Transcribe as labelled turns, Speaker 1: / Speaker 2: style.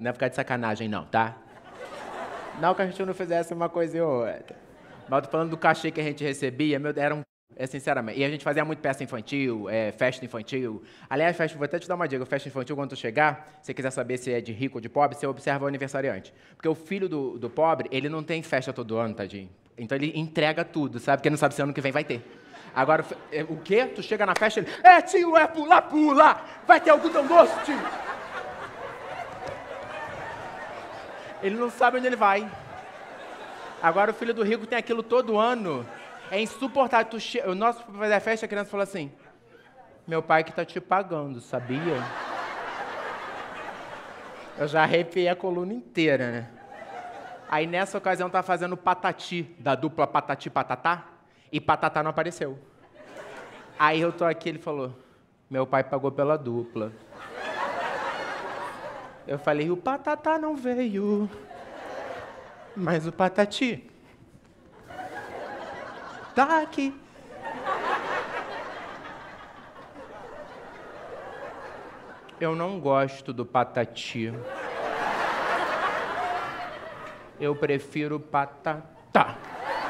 Speaker 1: Não é ficar de sacanagem, não, tá? Não que a gente não fizesse uma coisa e outra. Mas tô falando do cachê que a gente recebia, meu, era um. É, sinceramente. E a gente fazia muito peça infantil, é, festa infantil. Aliás, festa, vou até te dar uma dica: festa infantil, quando tu chegar, se você quiser saber se é de rico ou de pobre, você observa o aniversariante. Porque o filho do, do pobre, ele não tem festa todo ano, tadinho. Então ele entrega tudo, sabe? Porque não sabe se ano que vem vai ter. Agora, é, o quê? Tu chega na festa e ele. É, tio, é pula, pula! Vai ter algodão doce, tio! Ele não sabe onde ele vai. Agora o filho do rico tem aquilo todo ano. É insuportável. Tu che... O nosso fazer a festa, a criança fala assim: Meu pai que tá te pagando, sabia? Eu já arrepiei a coluna inteira, né? Aí nessa ocasião tá fazendo patati, da dupla patati patatá, e patatá não apareceu. Aí eu tô aqui, ele falou: Meu pai pagou pela dupla. Eu falei, o patatá não veio, mas o patati tá aqui. Eu não gosto do patati. Eu prefiro patatá.